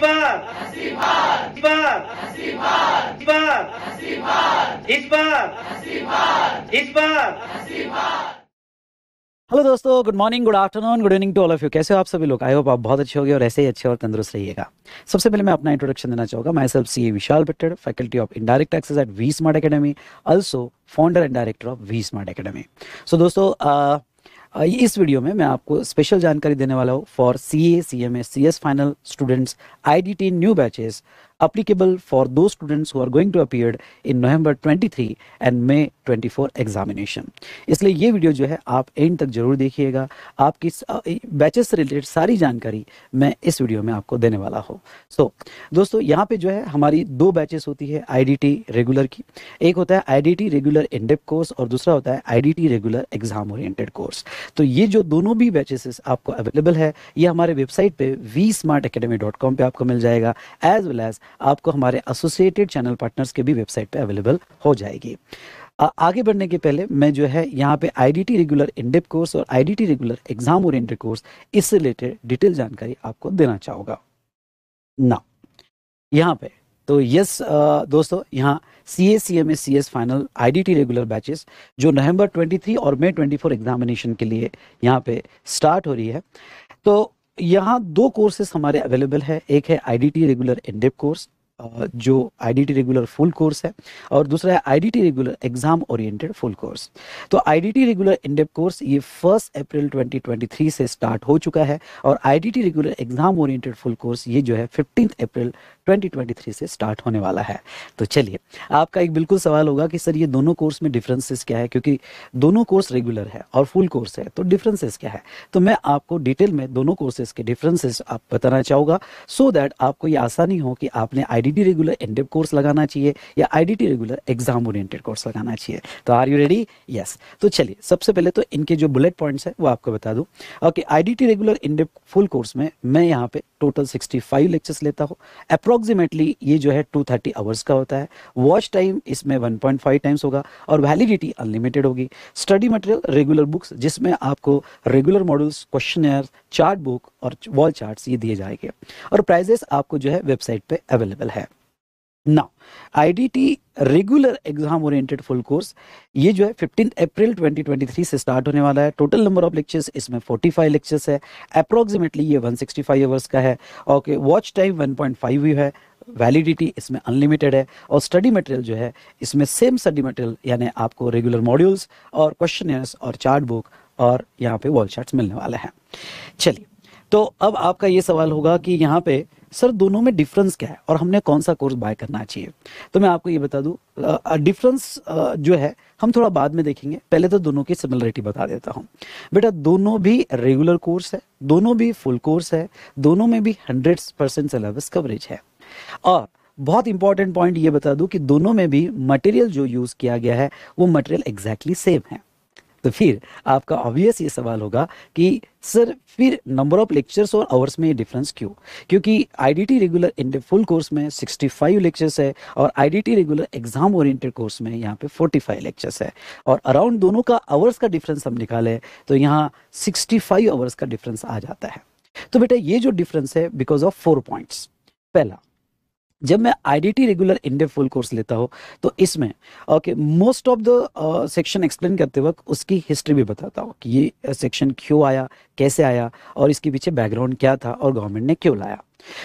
बार अस्सी बार बार बार बार बार इस बार बार इस बार बार हेलो दोस्तों good morning good afternoon good evening to all of you कैसे हो आप सभी लोग आई होप आप बहुत अच्छे गए और ऐसे ही अच्छे और तंदुरुस्त रहिएगा सबसे पहले मैं अपना इंट्रोडक्शन देना चाहूँगा myself C Vishal Pitted faculty of indirect taxes at V smart academy also founder and director of V smart academy so दोस्तों uh, इस वीडियो में मैं आपको स्पेशल जानकारी देने वाला हूँ for C A C M S C S final students I D T new batches applicable for those students who are going to appear in November 23 and May 24 examination. इसलिए ये video जो है आप and तक जरूर देखिएगा आपकी batches से रिलेटेड सारी जानकारी मैं इस वीडियो में आपको देने वाला हूँ सो so, दोस्तों यहाँ पे जो है हमारी दो बैचेस होती है टी रेगुलर की एक होता है टी रेगुलर इंडेप कोर्स और दूसरा होता है T regular exam oriented course तो ये जो दोनों भी बैचेस आपको अवेलेबल है ये हमारे वेबसाइट पे वी स्मार्ट पे आपको मिल जाएगा एज वेल एज आपको हमारे एसोसिएटेड चैनल पार्टनर्स के भी वेबसाइट पे अवेलेबल हो जाएगी आगे बढ़ने के पहले मैं जो है यहाँ पे आई रेगुलर इंडेप कोर्स और आई रेगुलर एग्जाम और ओरिएंटेड कोर्स इससे रिलेटेड डिटेल जानकारी आपको देना चाहूँगा ना यहाँ पे तो यस दोस्तों यहाँ C S C M S C S final IDT regular batches जो नवंबर 23 और मई 24 एग्जामिनेशन के लिए यहाँ पे स्टार्ट हो रही है तो यहाँ दो कोर्सेस हमारे अवेलेबल है एक है आईडीटी रेगुलर एनडेप कोर्स जो आई रेगुलर फुल कोर्स है और दूसरा है I regular exam oriented full course तो आई रेगुलर इंडेप कोर्स ये फर्स्ट अप्रैल 2023 से स्टार्ट हो चुका है और I regular exam oriented full course ये जो है फिफ्टीन अप्रैल 2023 से स्टार्ट होने वाला है तो चलिए आपका एक बिल्कुल सवाल होगा कि सर ये दोनों कोर्स में डिफरेंसेस क्या है क्योंकि दोनों कोर्स रेगुलर है और फुल कोर्स है तो डिफरेंसेस क्या है तो मैं आपको डिटेल में दोनों कोर्सेज के डिफरेंसेस आप बताना चाहूँगा सो so दैट आपको ये आसानी हो कि आपने I IDT regular in depth course लगाना चाहिए या IDT regular exam oriented course लगाना चाहिए तो आर यू रेडी यस तो चलिए सबसे पहले तो इनके जो बुलेट पॉइंट्स है वो आपको बता दूं okay IDT regular in depth full course में मैं यहाँ पे टोटल 65 लेक्चर्स लेता हो अप्रोक्सीमेटली ये जो है 230 आवर्स का होता है वॉच टाइम इसमें 1.5 टाइम्स होगा और वैलिडिटी अनलिमिटेड होगी स्टडी मटेरियल रेगुलर बुक्स जिसमें आपको regular models question chart book और वॉल चार्ट्स ये दिए जाएंगे और प्राइजेस आपको जो है वेबसाइट पर अवेलेबल है ना IDT regular exam oriented full course ये जो है 15 अप्रैल 2023 से स्टार्ट होने वाला है टोटल नंबर ऑफ लेक्चर्स इसमें 45 लेक्चर्स है अप्रोक्सीमेटली ये 165 आवर्स का है ओके वॉच टाइम 1.5 है वैलिडिटी इसमें अनलिमिटेड है और स्टडी मटेरियल जो है इसमें सेम स्टडी मटेरियल यानी आपको रेगुलर मॉड्यूल्स और क्वेश्चन और चार्ट बुक और यहाँ पे वॉल चार्ट मिलने वाले हैं चलिए तो अब आपका ये सवाल होगा कि यहाँ पे सर दोनों में डिफरेंस क्या है और हमने कौन सा कोर्स बाय करना चाहिए तो मैं आपको ये बता दूँ डिफरेंस जो है हम थोड़ा बाद में देखेंगे पहले तो दोनों की सिमिलरिटी बता देता हूँ बेटा दोनों भी रेगुलर कोर्स है दोनों भी फुल कोर्स है दोनों में भी हंड्रेड परसेंट सिलेबस कवरेज है और बहुत इंपॉर्टेंट पॉइंट ये बता दूँ कि दोनों में भी मटेरियल जो यूज किया गया है वो मटेरियल एग्जैक्टली सेम है तो फिर आपका ऑब्वियस ये सवाल होगा कि सर फिर नंबर ऑफ लेक्चर्स और आवर्स में डिफरेंस क्यों क्योंकि IDT regular in full course में 65 लेक्चर्स है और IDT regular exam oriented course में यहाँ पे 45 लेक्चर्स है और अराउंड दोनों का आवर्स का डिफरेंस हम निकाले तो यहाँ 65 आवर्स का डिफरेंस आ जाता है तो बेटा ये जो डिफरेंस है बिकॉज ऑफ फोर पॉइंट्स पहला जब मैं IDT regular in depth full course लेता हूँ तो इसमें okay most of the section explain करते वक्त उसकी हिस्ट्री भी बताता हूँ कि ये सेक्शन क्यों आया कैसे आया और इसके पीछे बैकग्राउंड क्या था और गवर्नमेंट ने क्यों लाया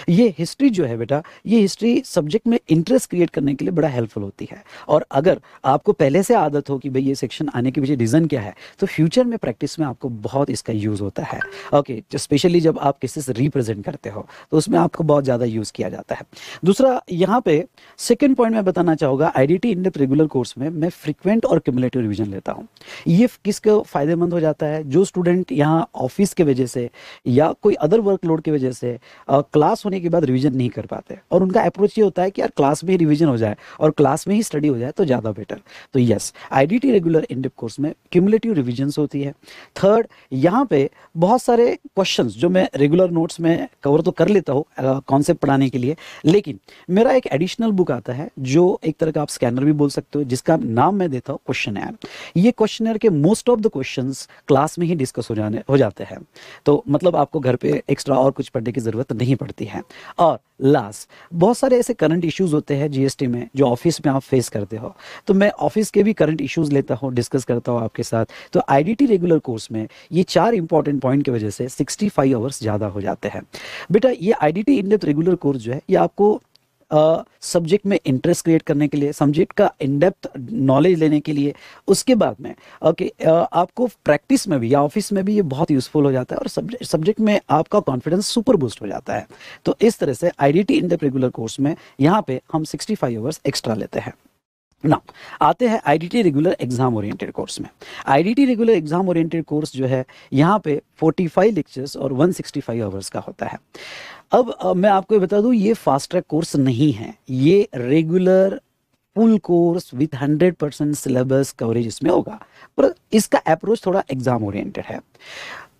ये हिस्ट्री जो है बेटा ये हिस्ट्री सब्जेक्ट में इंटरेस्ट क्रिएट करने के लिए बड़ा हेल्पफुल होती है और अगर आपको पहले से आदत हो कि भाई ये सेक्शन आने के पीछे रीज़न क्या है तो फ्यूचर में प्रैक्टिस में आपको बहुत इसका यूज़ होता है ओके स्पेशली जब आप किसी से रिप्रेजेंट करते हो तो उसमें आपको बहुत ज़्यादा यूज़ किया जाता है दूसरा यहाँ पे सेकेंड पॉइंट मैं बताना चाहूंगा आई इन रेगुलर कोर्स में मैं फ्रिक्वेंट और क्यूमुलेटिव रिविजन लेता हूँ ये किसको फ़ायदेमंद हो जाता है जो स्टूडेंट यहाँ ऑफिस के वजह से या कोई अदर वर्कलोड की वजह से क्लास क्लास होने के बाद रिविजन नहीं कर पाते और उनका अप्रोच ये होता है कि यार क्लास में ही रिविजन हो जाए और क्लास में ही स्टडी हो जाए तो ज़्यादा बेटर तो yes IDT regular in depth course में क्यूमलेटिव रिविजन्स होती है थर्ड यहाँ पे बहुत सारे क्वेश्चन जो मैं रेगुलर नोट्स में कवर तो कर लेता हूँ कॉन्सेप्ट पढ़ाने के लिए लेकिन मेरा एक एडिशनल बुक आता है जो एक तरह का आप स्कैनर भी बोल सकते हो जिसका नाम मैं देता हूँ क्वेश्चन ये क्वेश्चन के most of the question class में ही डिस्कस हो जाने हो जाते हैं तो मतलब आपको घर पे एक्स्ट्रा और कुछ पढ़ने की जरूरत नहीं पड़ती पड़ती है और लास्ट बहुत सारे ऐसे करंट इश्यूज होते हैं जीएसटी में जो ऑफिस में आप फेस करते हो तो मैं ऑफिस के भी करंट इश्यूज लेता हूँ डिस्कस करता हूँ आपके साथ तो आईडीटी रेगुलर कोर्स में ये चार इंपॉर्टेंट पॉइंट की वजह से 65 फाइव आवर्स ज़्यादा हो जाते हैं बेटा ये IDT D depth regular course जो है ये आपको सब्जेक्ट में इंटरेस्ट क्रिएट करने के लिए सब्जेक्ट का इनडेप्थ नॉलेज लेने के लिए उसके बाद में ओके okay, आपको प्रैक्टिस में भी या ऑफिस में भी ये बहुत यूजफुल हो जाता है और सब्जेक्ट सब्जेक्ट में आपका कॉन्फिडेंस सुपर बूस्ट हो जाता है तो इस तरह से I D T in the regular course में यहाँ पे हम सिक्सटी फाइव आवर्स एक्स्ट्रा लेते हैं ना आते हैं IDT regular exam oriented course में IDT regular exam oriented course जो है यहाँ पे 45 लेक्चर्स और 165 आवर्स का होता है अब, अब मैं आपको बता दूँ ये फास्ट ट्रैक कोर्स नहीं है ये regular full course with hundred percent syllabus coverage इसमें होगा पर इसका अप्रोच थोड़ा एग्जाम ओरिएंटेड है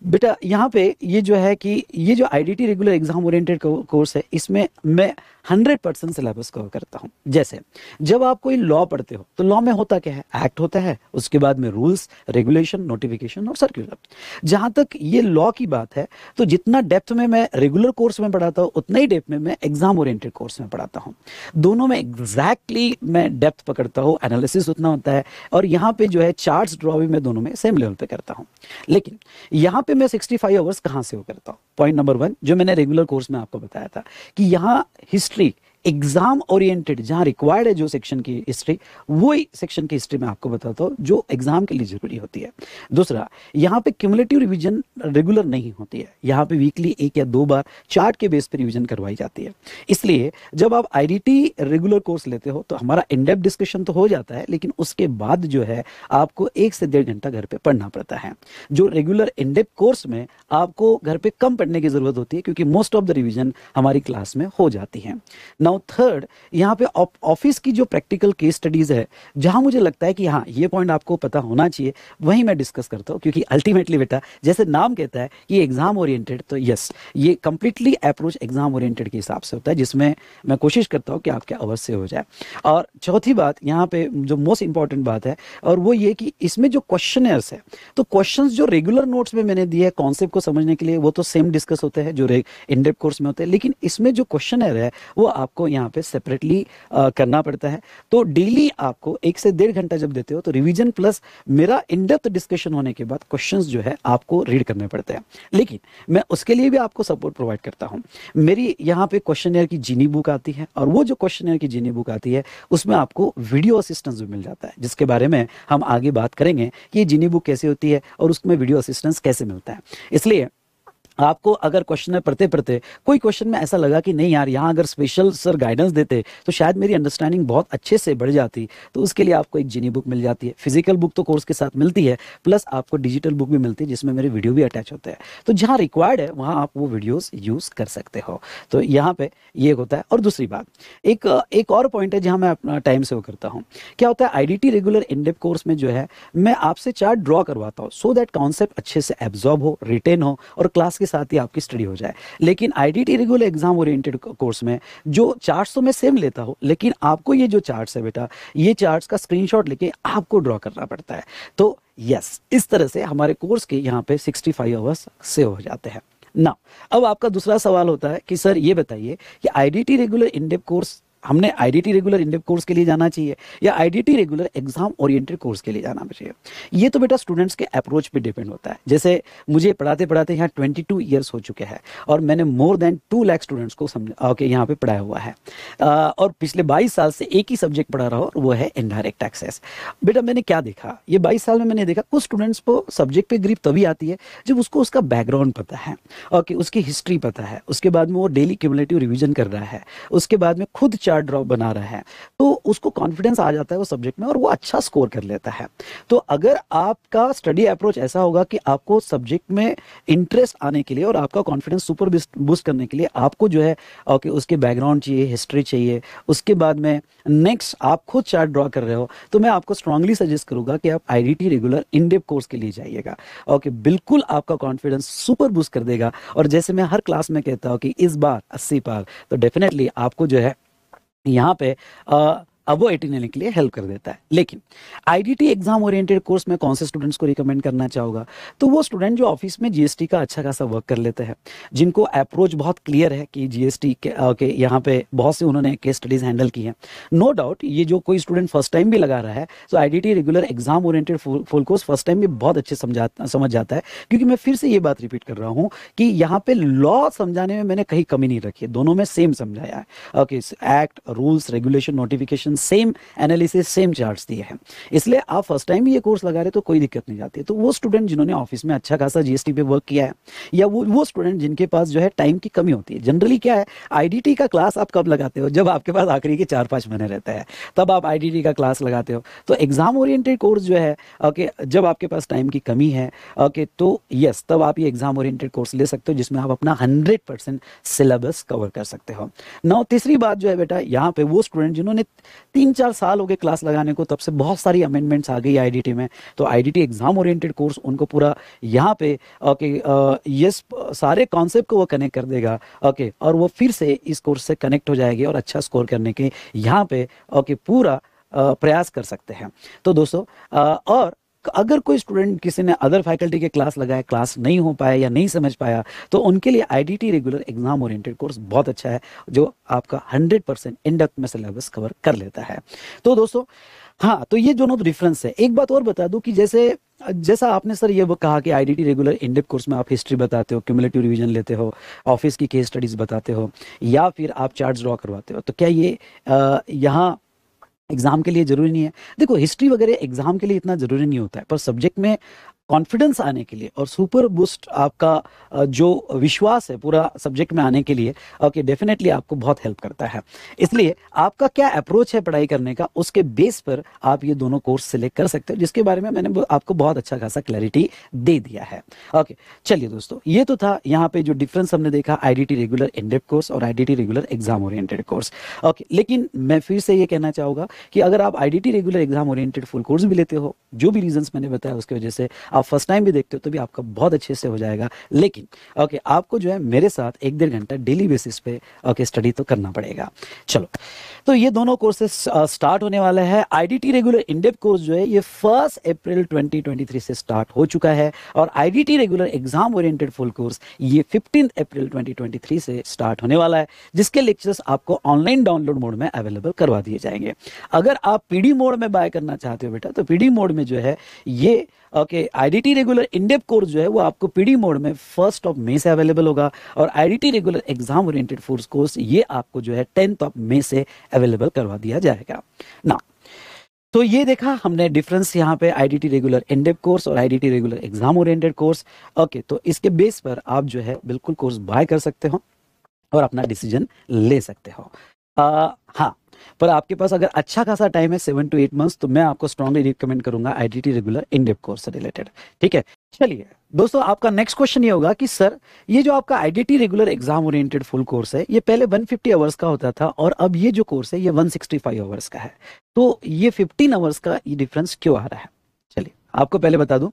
बेटा यहाँ पे ये जो है कि ये जो IDT regular exam oriented course है इसमें मैं हंड्रेड परसेंट सिलेबस कवर करता हूँ जैसे जब आप कोई लॉ पढ़ते हो तो लॉ में होता क्या है एक्ट होता है उसके बाद में रूल्स रेगुलेशन नोटिफिकेशन और सर्कुलर जहाँ तक ये लॉ की बात है तो जितना डेप्थ में मैं रेगुलर कोर्स में पढ़ाता हूँ उतना ही डेप्थ में मैं एग्जाम ओरिएंटेड कोर्स में पढ़ाता हूँ दोनों में एग्जैक्टली exactly मैं डेप्थ पकड़ता हूँ एनालिसिस उतना होता है और यहाँ पे जो है चार्ट ड्रॉ भी मैं दोनों में सेम लेवल पे करता हूँ लेकिन यहाँ पे पे मैं 65 आवर्स कहाँ से वो करता हूँ पॉइंट नंबर वन जो मैंने रेगुलर कोर्स में आपको बताया था कि यहाँ हिस्ट्री एग्जाम ओरिएंटेड जहां रिक्वायर्ड है जो सेक्शन की हिस्ट्री वो सेक्शन की हिस्ट्री में आपको बताता हूँ जो एग्जाम के लिए जरूरी होती है दूसरा यहां पे क्यूमुलेटिव रिवीजन रेगुलर नहीं होती है यहां पे वीकली एक या दो बार चार्ट के बेस पर रिवीजन करवाई जाती है इसलिए जब आप आईडीटी रेगुलर कोर्स लेते हो तो हमारा इनडेप डिस्कशन तो हो जाता है लेकिन उसके बाद जो है आपको एक से डेढ़ घंटा घर पर पढ़ना पड़ता है जो रेगुलर इनडेप कोर्स में आपको घर पर कम पढ़ने की जरूरत होती है क्योंकि मोस्ट ऑफ द रिविजन हमारी क्लास में हो जाती है नौ नाउ थर्ड यहाँ पे ऑफिस की जो प्रैक्टिकल केस स्टडीज है जहां मुझे लगता है कि हाँ ये पॉइंट आपको पता होना चाहिए वहीं मैं डिस्कस करता हूँ क्योंकि अल्टीमेटली बेटा जैसे नाम कहता है ये एग्जाम ओरिएंटेड तो यस ये कंप्लीटली अप्रोच एग्जाम ओरिएंटेड के हिसाब से होता है जिसमें मैं कोशिश करता हूँ कि आपके अवश्य हो जाए और चौथी बात यहाँ पे जो मोस्ट इंपॉर्टेंट बात है और वो ये कि इसमें जो क्वेश्चन है तो क्वेश्चन जो रेगुलर नोट्स में मैंने दिए है कॉन्सेप्ट को समझने के लिए वो तो सेम डिस्कस होते हैं जो इन डेप कोर्स में होते हैं लेकिन इसमें जो क्वेश्चन है वो आपको यहाँ पे सेपरेटली करना पड़ता है तो डेली आपको एक से डेढ़ घंटा जब देते हो तो रिविजन प्लस मेरा इनडेप्थ डिस्कशन होने के बाद क्वेश्चन जो है आपको रीड करने पड़ते हैं लेकिन मैं उसके लिए भी आपको सपोर्ट प्रोवाइड करता हूँ मेरी यहाँ पे क्वेश्चन की जीनी बुक आती है और वो जो क्वेश्चन की जीनी बुक आती है उसमें आपको वीडियो असिस्टेंस भी मिल जाता है जिसके बारे में हम आगे बात करेंगे कि ये जीनी बुक कैसे होती है और उसमें वीडियो असिस्टेंस कैसे मिलता है इसलिए आपको अगर क्वेश्चन पढ़ते पढ़ते कोई क्वेश्चन में ऐसा लगा कि नहीं यार यहाँ अगर स्पेशल सर गाइडेंस देते तो शायद मेरी अंडरस्टैंडिंग बहुत अच्छे से बढ़ जाती तो उसके लिए आपको एक जीनी बुक मिल जाती है फिजिकल बुक तो कोर्स के साथ मिलती है प्लस आपको डिजिटल बुक भी मिलती है जिसमें मेरे वीडियो भी अटैच होते हैं तो जहाँ रिक्वायर्ड है वहाँ आप वो वीडियोज़ यूज़ कर सकते हो तो यहाँ पर ये होता है और दूसरी बात एक एक और पॉइंट है जहाँ मैं अपना टाइम सेव करता हूँ क्या होता है आई रेगुलर इनडेप कोर्स में जो है मैं आपसे चार्ट ड्रॉ करवाता हूँ सो दैट कॉन्सेप्ट अच्छे से एब्जॉर्ब हो रिटेन हो और क्लास के के साथ ही आपकी स्टडी हो जाए लेकिन I regular exam oriented course में जो चार्ट्स तो मैं सेम लेता हूँ लेकिन आपको ये जो चार्ट्स है बेटा ये चार्ट्स का स्क्रीनशॉट लेके आपको ड्रॉ करना पड़ता है तो यस yes, इस तरह से हमारे कोर्स के यहाँ पे 65 फाइव आवर्स से हो जाते हैं ना अब आपका दूसरा सवाल होता है कि सर ये बताइए कि आईडीटी रेगुलर इंडेप कोर्स हमने आईडीटी रेगुलर इंडेप कोर्स के लिए जाना चाहिए या IDT regular exam oriented course के लिए जाना चाहिए ये तो बेटा स्टूडेंट्स के अप्रोच पे डिपेंड होता है जैसे मुझे पढ़ाते पढ़ाते यहाँ ट्वेंटी टू ईयर्स हो चुके हैं और मैंने more than two lakh students को समझ ओके यहाँ पे पढ़ाया हुआ है आ, और पिछले बाईस साल से एक ही सब्जेक्ट पढ़ा रहा हूँ वो है इनडायरेक्ट एक्सेस बेटा मैंने क्या देखा ये बाईस साल में मैंने देखा कुछ स्टूडेंट्स को सब्जेक्ट पर ग्रीप तभी आती है जब उसको उसका बैकग्राउंड पता है ओके उसकी हिस्ट्री पता है उसके बाद में वो डेली क्यूमलेटिव रिविजन कर रहा है उसके बाद में खुद चार ड्रॉप बना रहा है तो उसको कॉन्फिडेंस आ जाता है वो सब्जेक्ट में और वो अच्छा स्कोर कर लेता है तो अगर आपका स्टडी अप्रोच ऐसा होगा कि आपको सब्जेक्ट में इंटरेस्ट आने के लिए और आपका कॉन्फिडेंस सुपर बूस्ट करने के लिए आपको जो है ओके उसके बैकग्राउंड चाहिए हिस्ट्री चाहिए उसके बाद में नेक्स्ट आप खुद चार्ट ड्रॉ कर रहे हो तो मैं आपको स्ट्रांगली सजेस्ट करूंगा कि आप आई रेगुलर इनडेप कोर्स के लिए जाइएगा ओके बिल्कुल आपका कॉन्फिडेंस सुपर बूस्ट कर देगा और जैसे मैं हर क्लास में कहता हूँ कि इस बार अस्सी पार तो डेफिनेटली आपको जो है यहाँ पे अब वो एटी लेने के लिए हेल्प कर देता है लेकिन आईडीटी एग्जाम ओरिएंटेड कोर्स में कौन से स्टूडेंट्स को रिकमेंड करना चाहूँगा तो वो स्टूडेंट जो ऑफिस में जीएसटी का अच्छा खासा वर्क कर लेते हैं जिनको अप्रोच बहुत क्लियर है कि जीएसटी के, के यहाँ पे बहुत से उन्होंने केस स्टडीज हैंडल की है नो डाउट ये जो कोई स्टूडेंट फर्स्ट टाइम भी लगा रहा है तो I regular exam oriented full course first time भी बहुत अच्छे समझा समझ जाता है क्योंकि मैं फिर से ये बात रिपीट कर रहा हूँ कि यहाँ पे लॉ समझाने में मैंने कहीं कमी नहीं रखी है दोनों में सेम समझाया है okay act rules regulation notification and same analysis same charts दिए हैं इसलिए आप फर्स्ट टाइम ये कोर्स लगा रहे तो कोई दिक्कत नहीं जाती है तो वो स्टूडेंट जिन्होंने ऑफिस में अच्छा खासा जीएसटी पे वर्क किया है या वो वो स्टूडेंट जिनके पास जो है टाइम की कमी होती है जनरली क्या है आई का क्लास आप कब लगाते हो जब आपके पास आखिरी के चार पाँच महीने रहते हैं तब आप आई का क्लास लगाते हो तो एग्जाम ओरिएंटेड कोर्स जो है ओके जब आपके पास टाइम की कमी है ओके तो यस तब आप ये एग्जाम ओरिएंटेड कोर्स ले सकते हो जिसमें आप अपना हंड्रेड परसेंट सिलेबस कवर कर सकते हो नौ तीसरी बात जो है बेटा यहाँ पे वो स्टूडेंट जिन्होंने तीन चार साल हो गए क्लास लगाने को तब से बहुत सारी अमेंडमेंट्स आ गई आई में तो आई एग्जाम ओरिएंटेड कोर्स उनको पूरा यहाँ पे ओके ये सारे कॉन्सेप्ट को वो कनेक्ट कर देगा ओके और वो फिर से इस कोर्स से कनेक्ट हो जाएगी और अच्छा स्कोर करने के यहाँ पे ओके पूरा प्रयास कर सकते हैं तो दोस्तों और अगर कोई स्टूडेंट किसी ने अदर फैकल्टी के क्लास लगाया क्लास नहीं हो पाया या नहीं समझ पाया तो उनके लिए IDT regular exam oriented course बहुत अच्छा है जो आपका 100 परसेंट इंडक्ट में सिलेबस कवर कर लेता है तो दोस्तों हाँ तो ये दोनों डिफरेंस है एक बात और बता दूं कि जैसे जैसा आपने सर ये कहा कि आईडीटी रेगुलर इंडेप कोर्स में आप हिस्ट्री बताते हो क्यूमुलेटिव रिवीजन लेते हो ऑफिस की केस स्टडीज बताते हो या फिर आप चार्ट ड्रॉ करवाते हो तो क्या ये यहाँ एग्ज़ाम के लिए ज़रूरी नहीं है देखो हिस्ट्री वगैरह एग्ज़ाम के लिए इतना ज़रूरी नहीं होता है पर सब्जेक्ट में कॉन्फिडेंस आने के लिए और सुपर बूस्ट आपका जो विश्वास है पूरा सब्जेक्ट में आने के लिए ओके डेफिनेटली आपको बहुत हेल्प करता है इसलिए आपका क्या अप्रोच है पढ़ाई करने का उसके बेस पर आप ये दोनों कोर्स सिलेक्ट कर सकते हो जिसके बारे में मैंने आपको बहुत अच्छा खासा क्लैरिटी दे दिया है ओके चलिए दोस्तों ये तो था यहाँ पे जो डिफरेंस हमने देखा आई रेगुलर इंडेप कोर्स और I regular exam oriented course okay लेकिन मैं फिर से ये कहना चाहूंगा कि अगर आप I regular exam oriented full course भी लेते हो जो भी रीजन मैंने बताया उसकी वजह से आप फर्स्ट टाइम भी देखते हो तो भी आपका बहुत अच्छे से हो जाएगा लेकिन ओके आपको जो है मेरे साथ एक डेढ़ घंटा डेली बेसिस पे ओके स्टडी तो करना पड़ेगा चलो तो ये दोनों कोर्सेस स्टार्ट होने वाले हैं आईडीटी रेगुलर इंडेप कोर्स जो है ये फर्स्ट अप्रैल 2023 से स्टार्ट हो चुका है और IDT regular exam oriented full course ये फिफ्टीन अप्रैल 2023 से स्टार्ट होने वाला है जिसके लेक्चर्स आपको ऑनलाइन डाउनलोड मोड में अवेलेबल करवा दिए जाएंगे अगर आप पीडी मोड में बाय करना चाहते हो बेटा तो पीडी मोड में जो है ये okay IDT regular in depth course जो है वो आपको पीडी मोड में फर्स्ट ऑफ मे से अवेलेबल होगा और IDT regular exam oriented force course ये आपको जो है टेंथ ऑफ मे से अवेलेबल करवा दिया जाएगा ना तो ये देखा हमने डिफरेंस यहाँ पे आईडीटी रेगुलर इंडेप कोर्स और IDT regular exam oriented course okay तो इसके बेस पर आप जो है बिल्कुल कोर्स बाय कर सकते हो और अपना डिसीजन ले सकते हो आ, uh, हाँ पर आपके पास अगर अच्छा खासा टाइम है सेवन टू एट मंथ्स तो मैं आपको स्ट्रॉन्गली रिकमेंड करूंगा IDT regular in depth course से रिलेटेड ठीक है चलिए दोस्तों आपका नेक्स्ट क्वेश्चन ये होगा कि सर ये जो आपका IDT regular exam oriented full course है ये पहले 150 आवर्स का होता था और अब ये जो कोर्स है ये 165 आवर्स का है तो ये 15 आवर्स का ये डिफरेंस क्यों आ रहा है आपको पहले बता दूं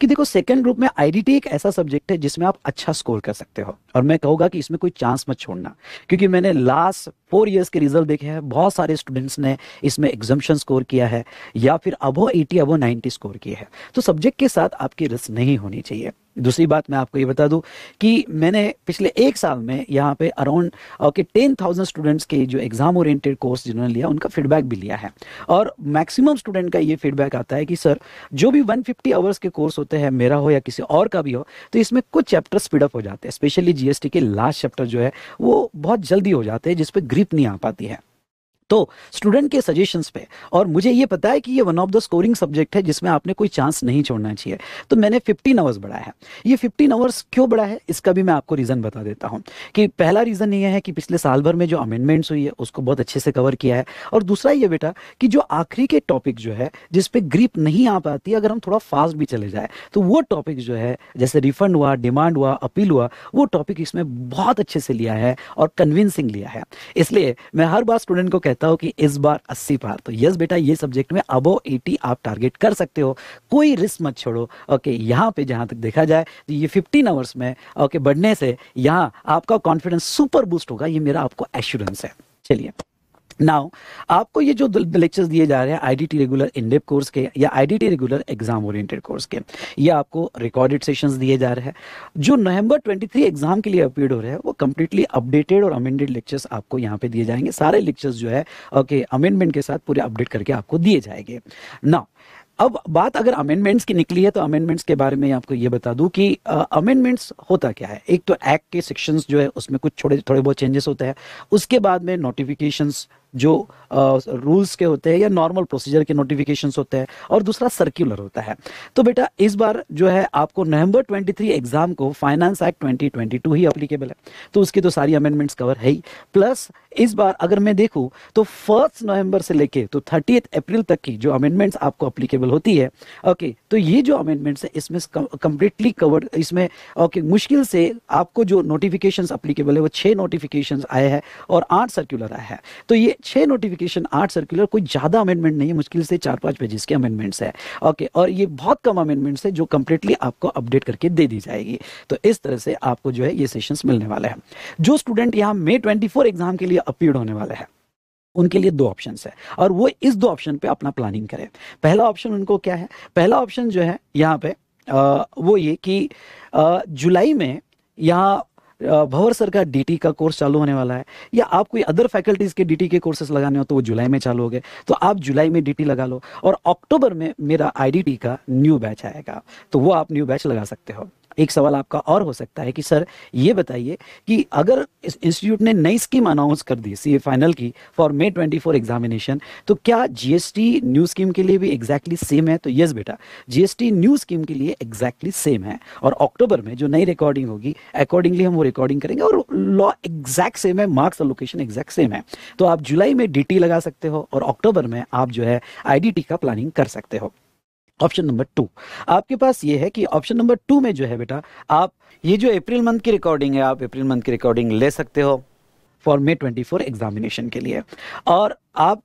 कि देखो सेकंड ग्रुप में आईडीटी एक ऐसा सब्जेक्ट है जिसमें आप अच्छा स्कोर कर सकते हो और मैं कहूंगा कि इसमें कोई चांस मत छोड़ना क्योंकि मैंने लास्ट फोर ईयर्स के रिजल्ट देखे हैं बहुत सारे स्टूडेंट्स ने इसमें एग्जामेशन स्कोर किया है या फिर above eighty above ninety score किया है तो सब्जेक्ट के साथ आपकी रिस्क नहीं होनी चाहिए दूसरी बात मैं आपको ये बता दूं कि मैंने पिछले एक साल में यहाँ पे around okay ten thousand students के जो एग्ज़ाम ओरिएंटेड कोर्स जिन्होंने लिया उनका फीडबैक भी लिया है और मैक्सिमम स्टूडेंट का ये फीडबैक आता है कि सर जो भी 150 आवर्स के कोर्स होते हैं मेरा हो या किसी और का भी हो तो इसमें कुछ चैप्टर स्पीडअप हो जाते हैं स्पेशली जी के लास्ट चैप्टर जो है वो बहुत जल्दी हो जाते हैं जिसपे ग्रिप नहीं आ पाती है तो स्टूडेंट के सजेशन पे और मुझे ये पता है कि ये one of the scoring subject है जिसमें आपने कोई चांस नहीं छोड़ना चाहिए तो मैंने 15 आवर्स बढ़ाया है ये 15 आवर्स क्यों बढ़ा है इसका भी मैं आपको रीज़न बता देता हूँ कि पहला रीज़न ये है कि पिछले साल भर में जो अमेंडमेंट्स हुई है उसको बहुत अच्छे से कवर किया है और दूसरा ये बेटा कि जो आखिरी के टॉपिक जो है जिसपे ग्रीप नहीं आ पाती अगर हम थोड़ा फास्ट भी चले जाए तो वो टॉपिक जो है जैसे रिफंड हुआ डिमांड हुआ अपील हुआ वो टॉपिक इसमें बहुत अच्छे से लिया है और कन्विंसिंग लिया है इसलिए मैं हर बार स्टूडेंट को कहता कहता हूँ कि इस बार अस्सी पार तो यस बेटा ये सब्जेक्ट में अबो एटी आप टारगेट कर सकते हो कोई रिस्क मत छोड़ो ओके यहाँ पे जहाँ तक देखा जाए तो ये 15 आवर्स में ओके बढ़ने से यहाँ आपका कॉन्फिडेंस सुपर बूस्ट होगा ये मेरा आपको एश्योरेंस है चलिए नाउ आपको ये जो लेक्चर्स दिए जा रहे हैं आईडीटी रेगुलर इंडेप कोर्स के या IDT regular exam oriented course के ये आपको रिकॉर्डेड सेशंस दिए जा रहे हैं जो नवंबर 23 एग्जाम के लिए अपीड हो रहे हैं वो कम्प्लीटली अपडेटेड और अमेंडेड लेक्चर्स आपको यहाँ पे दिए जाएंगे सारे लेक्चर्स जो है ओके okay, अमेंडमेंट के साथ पूरे अपडेट करके आपको दिए जाएंगे नाउ अब बात अगर अमेंडमेंट्स की निकली है तो अमेंडमेंट्स के बारे में आपको ये बता दूं कि अमेंडमेंट्स होता क्या है एक तो एक्ट के सेक्शंस जो है उसमें कुछ थोड़े थोड़े बहुत चेंजेस होते हैं उसके बाद में नोटिफिकेशंस जो रूल्स के होते हैं या नॉर्मल प्रोसीजर के नोटिफिकेशन होते हैं और दूसरा सर्कुलर होता है तो बेटा इस बार जो है आपको नवंबर 23 एग्जाम को फाइनेंस एक्ट 2022 ही अप्लीकेबल है तो उसकी तो सारी अमेंडमेंट्स कवर है ही प्लस इस बार अगर मैं देखूँ तो फर्स्ट नवंबर से लेके तो थर्टी अप्रैल तक की जो अमेंडमेंट्स आपको अप्लीकेबल होती है ओके तो ये जो अमेंडमेंट्स है इसमें कंप्लीटली कवर्ड इसमें ओके मुश्किल से आपको जो नोटिफिकेशन अप्लीकेबल है वो छः नोटिफिकेशन आए हैं और आठ सर्क्यूलर आए हैं तो ये छः नोटिफिकेशन आठ सर्कुलर कोई ज़्यादा अमेंडमेंट नहीं है मुश्किल से चार पांच पेजेस के अमेंडमेंट्स है ओके और ये बहुत कम अमेंडमेंट्स है जो कम्प्लीटली आपको अपडेट करके दे दी जाएगी तो इस तरह से आपको जो है ये सेशंस मिलने वाले हैं जो स्टूडेंट यहाँ मे ट्वेंटी एग्जाम के लिए अपीड होने वाले हैं उनके लिए दो ऑप्शंस है और वो इस दो ऑप्शन पे अपना प्लानिंग करें पहला ऑप्शन उनको क्या है पहला ऑप्शन जो है यहाँ पे आ, वो ये कि आ, जुलाई में यहाँ भवर सर का डीटी का कोर्स चालू होने वाला है या आप कोई अदर फैकल्टीज के डीटी के कोर्सेज लगाने हो तो वो जुलाई में चालू हो गए तो आप जुलाई में डीटी लगा लो और अक्टूबर में मेरा आईडीटी का न्यू बैच आएगा तो वो आप न्यू बैच लगा सकते हो एक सवाल आपका और हो सकता है कि सर ये बताइए कि अगर इस इंस्टीट्यूट ने नई स्कीम अनाउंस कर दी सी फाइनल की फॉर मे 24 एग्जामिनेशन तो क्या जीएसटी न्यू स्कीम के लिए भी एग्जैक्टली exactly सेम है तो यस बेटा जीएसटी न्यू स्कीम के लिए एग्जैक्टली exactly सेम है और अक्टूबर में जो नई रिकॉर्डिंग होगी अकॉर्डिंगली हम वो रिकॉर्डिंग करेंगे और लॉ एग्जैक्ट सेम है मार्क्स और लोकेशन एग्जैक्ट सेम है तो आप जुलाई में डी लगा सकते हो और अक्टूबर में आप जो है आई का प्लानिंग कर सकते हो ऑप्शन नंबर टू आपके पास ये है कि ऑप्शन नंबर टू में जो है बेटा आप ये जो अप्रैल मंथ की रिकॉर्डिंग है आप अप्रैल मंथ की रिकॉर्डिंग ले सकते हो for May twenty four examination के लिए और आप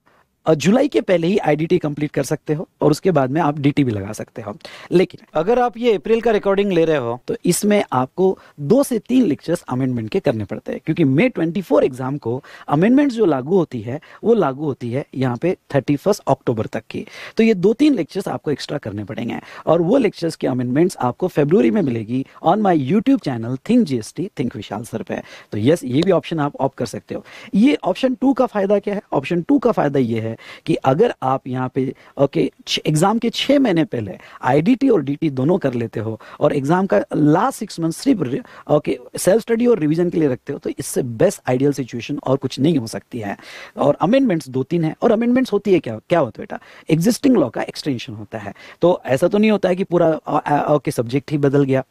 जुलाई के पहले ही आईडीटी कंप्लीट कर सकते हो और उसके बाद में आप डीटी भी लगा सकते हो लेकिन अगर आप ये अप्रैल का रिकॉर्डिंग ले रहे हो तो इसमें आपको दो से तीन लेक्चर्स अमेंडमेंट के करने पड़ते हैं क्योंकि मे 24 एग्जाम को अमेंडमेंट जो लागू होती है वो लागू होती है यहाँ पे थर्टी अक्टूबर तक की तो ये दो तीन लेक्चर्स आपको एक्स्ट्रा करने पड़ेंगे और वो लेक्चर्स की अमेंडमेंट्स आपको फेब्रुवरी में मिलेगी on my YouTube channel think GST think Vishal sir पे तो यस ये भी ऑप्शन आप ऑप कर सकते हो ये ऑप्शन टू का फायदा क्या है ऑप्शन टू का फायदा ये है है कि अगर आप यहाँ पे ओके एग्ज़ाम के छः महीने पहले आईडीटी और डीटी दोनों कर लेते हो और एग्ज़ाम का लास्ट सिक्स मंथ सिर्फ ओके सेल्फ स्टडी और रिविजन के लिए रखते हो तो इससे बेस्ट आइडियल सिचुएशन और कुछ नहीं हो सकती है और अमेंडमेंट्स दो तीन है और अमेंडमेंट्स होती है क्या क्या होता है बेटा एग्जिस्टिंग लॉ का एक्सटेंशन होता है तो ऐसा तो नहीं होता है कि पूरा ओके सब्जेक्ट ही बदल गया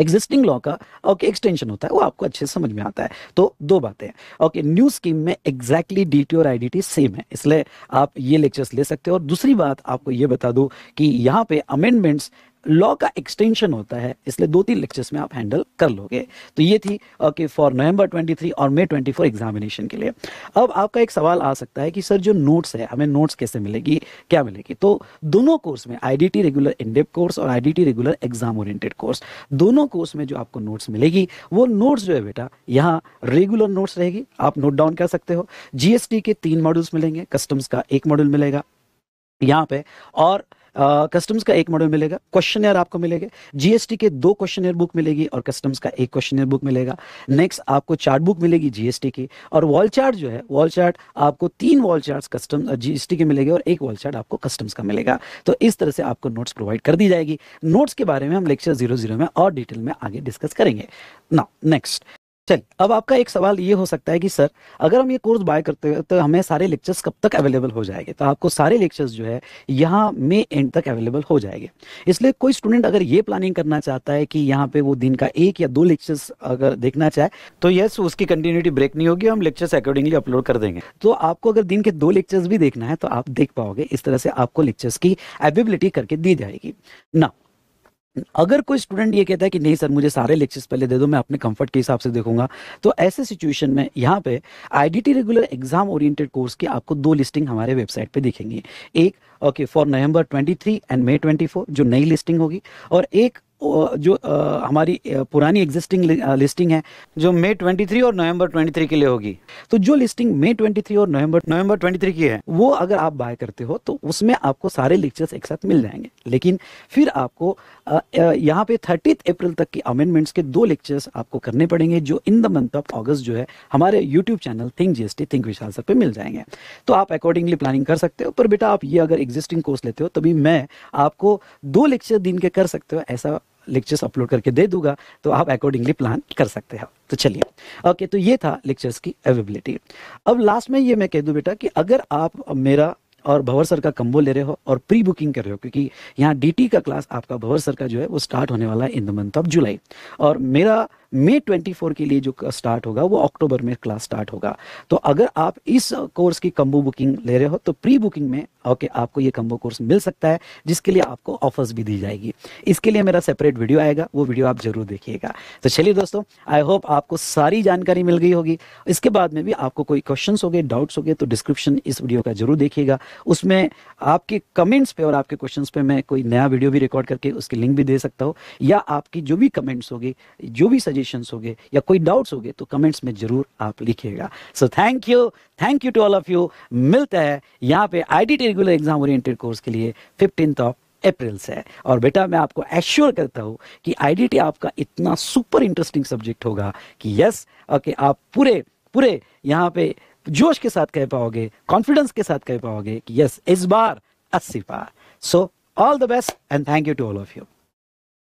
एग्जिस्टिंग लॉ का ओके एक्सटेंशन होता है वो आपको अच्छे से समझ में आता है तो दो बातें ओके न्यू स्कीम में एग्जैक्टली डी टी और टी सेम है इसलिए आप ये लेक्चर्स ले सकते हो और दूसरी बात आपको ये बता दूँ कि यहाँ पे अमेंडमेंट्स लॉ का एक्सटेंशन होता है इसलिए दो तीन लेक्चर्स में आप हैंडल कर लोगे तो ये थी ओके फॉर नवंबर 23 और मई 24 एग्जामिनेशन के लिए अब आपका एक सवाल आ सकता है कि सर जो नोट्स है हमें नोट्स कैसे मिलेगी क्या मिलेगी तो दोनों कोर्स में आई रेगुलर इंडेप कोर्स और I regular exam oriented course दोनों कोर्स में जो आपको नोट्स मिलेगी वो नोट्स जो है बेटा यहाँ रेगुलर नोट्स रहेगी आप नोट डाउन कर सकते हो जीएसटी के तीन मॉड्यूल्स मिलेंगे कस्टम्स का एक मॉड्यूल मिलेगा यहाँ पे और कस्टम्स का एक मॉडल मिलेगा क्वेश्चन आपको मिलेगा जीएसटी के दो क्वेश्चन बुक मिलेगी और कस्टम्स का एक क्वेश्चन बुक मिलेगा नेक्स्ट आपको चार्ट बुक मिलेगी जीएसटी की और वॉल चार्ट जो है वॉल चार्ट आपको तीन वॉल चार्ट कस्टम जीएसटी के मिलेगी और एक वॉल चार्ट आपको कस्टम्स का मिलेगा तो इस तरह से आपको नोट्स प्रोवाइड कर दी जाएगी नोट्स के बारे में हम लेक्चर जीरो जीरो में और डिटेल में आगे डिस्कस करेंगे ना नेक्स्ट चल अब आपका एक सवाल ये हो सकता है कि सर अगर हम ये कोर्स बाय करते हैं तो हमें सारे लेक्चर्स कब तक अवेलेबल हो जाएंगे तो आपको सारे लेक्चर्स जो है यहाँ मे एंड तक अवेलेबल हो जाएंगे इसलिए कोई स्टूडेंट अगर ये प्लानिंग करना चाहता है कि यहाँ पे वो दिन का एक या दो लेक्चर्स अगर देखना चाहे तो यस उसकी कंटिन्यूटी ब्रेक नहीं होगी हम लेक्चर्स अकॉर्डिंगली अपलोड कर देंगे तो आपको अगर दिन के दो लेक्चर्स भी देखना है तो आप देख पाओगे इस तरह से आपको लेक्चर्स की अवेबिलिटी करके दी जाएगी ना अगर कोई स्टूडेंट ये कहता है कि नहीं सर मुझे सारे लेक्चर्स पहले दे दो मैं अपने कंफर्ट के हिसाब से देखूंगा तो ऐसे सिचुएशन में यहाँ पे IDT regular exam oriented course की आपको दो लिस्टिंग हमारे वेबसाइट पे दिखेंगी एक okay for November 23 and May 24 जो नई लिस्टिंग होगी और एक जो आ, हमारी पुरानी एग्जिस्टिंग लिस्टिंग है जो मई 23 और नवंबर 23 के लिए होगी तो जो लिस्टिंग मई 23 और नवंबर नवंबर 23 की है वो अगर आप बाय करते हो तो उसमें आपको सारे लेक्चर्स एक साथ मिल जाएंगे लेकिन फिर आपको यहाँ पे थर्टीथ अप्रैल तक के अमेंडमेंट्स के दो लेक्चर्स आपको करने पड़ेंगे जो in the month of August जो है हमारे YouTube channel think GST think Vishal sir पे मिल जाएंगे तो आप अकॉर्डिंगली प्लानिंग कर सकते हो पर बेटा आप ये अगर एग्जिस्टिंग कोर्स लेते हो तभी मैं आपको दो लेक्चर दिन के कर सकते हो ऐसा लेक्चर्स अपलोड करके दे दूंगा तो आप अकॉर्डिंगली प्लान कर सकते हो तो चलिए ओके तो ये था लेक्चर्स की अवेबिलिटी अब लास्ट में ये मैं कह दूँ बेटा कि अगर आप मेरा और भंवर सर का कम्बो ले रहे हो और प्री बुकिंग कर रहे हो क्योंकि यहाँ डी का क्लास आपका भंवर सर का जो है वो स्टार्ट होने वाला है in the month of July और मेरा मे 24 के लिए जो स्टार्ट होगा वो अक्टूबर में क्लास स्टार्ट होगा तो अगर आप इस कोर्स की कम्बो बुकिंग ले रहे हो तो प्री बुकिंग में ओके आपको ये कम्बो कोर्स मिल सकता है जिसके लिए आपको ऑफर्स भी दी जाएगी इसके लिए मेरा सेपरेट वीडियो आएगा वो वीडियो आप जरूर देखिएगा तो चलिए दोस्तों आई होप आपको सारी जानकारी मिल गई होगी इसके बाद में भी आपको कोई क्वेश्चन हो गए डाउट्स हो गए तो डिस्क्रिप्शन इस वीडियो का जरूर देखिएगा उसमें आपके कमेंट्स पे और आपके क्वेश्चन पे मैं कोई नया वीडियो भी रिकॉर्ड करके उसकी लिंक भी दे सकता हूँ या आपकी जो भी कमेंट्स होगी जो भी सजेशन क्वेश्चन हो गए या कोई डाउट्स हो गए तो कमेंट्स में जरूर आप लिखिएगा so thank you thank you to all of you मिलता है यहाँ पे I regular exam oriented course के लिए फिफ्टीन ऑफ अप्रैल से और बेटा मैं आपको एश्योर करता हूँ कि आईडीटी आपका इतना सुपर इंटरेस्टिंग सब्जेक्ट होगा कि यस ओके आप पूरे पूरे यहाँ पे जोश के साथ कह पाओगे कॉन्फिडेंस के साथ कह पाओगे कि यस इस बार अस्सी पार so all the best and thank you to all of you